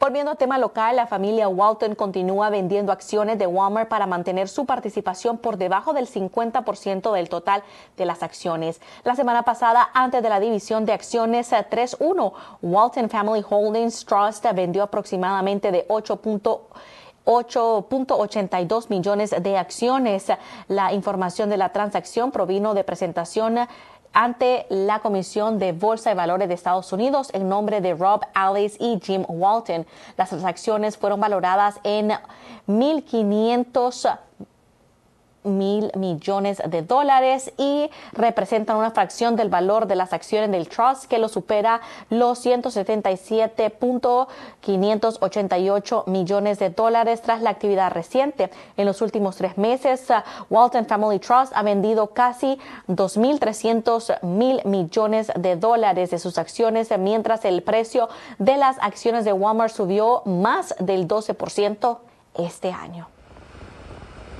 Volviendo al tema local, la familia Walton continúa vendiendo acciones de Walmart para mantener su participación por debajo del 50% del total de las acciones. La semana pasada, antes de la división de acciones 3-1, eh, Walton Family Holdings Trust vendió aproximadamente de 8.82 millones de acciones. La información de la transacción provino de presentación ante la Comisión de Bolsa y Valores de Estados Unidos en nombre de Rob Alice y Jim Walton. Las transacciones fueron valoradas en 1.500 mil millones de dólares y representan una fracción del valor de las acciones del trust que lo supera los 177.588 millones de dólares tras la actividad reciente. En los últimos tres meses, uh, Walton Family Trust ha vendido casi 2.300 mil millones de dólares de sus acciones, mientras el precio de las acciones de Walmart subió más del 12% este año.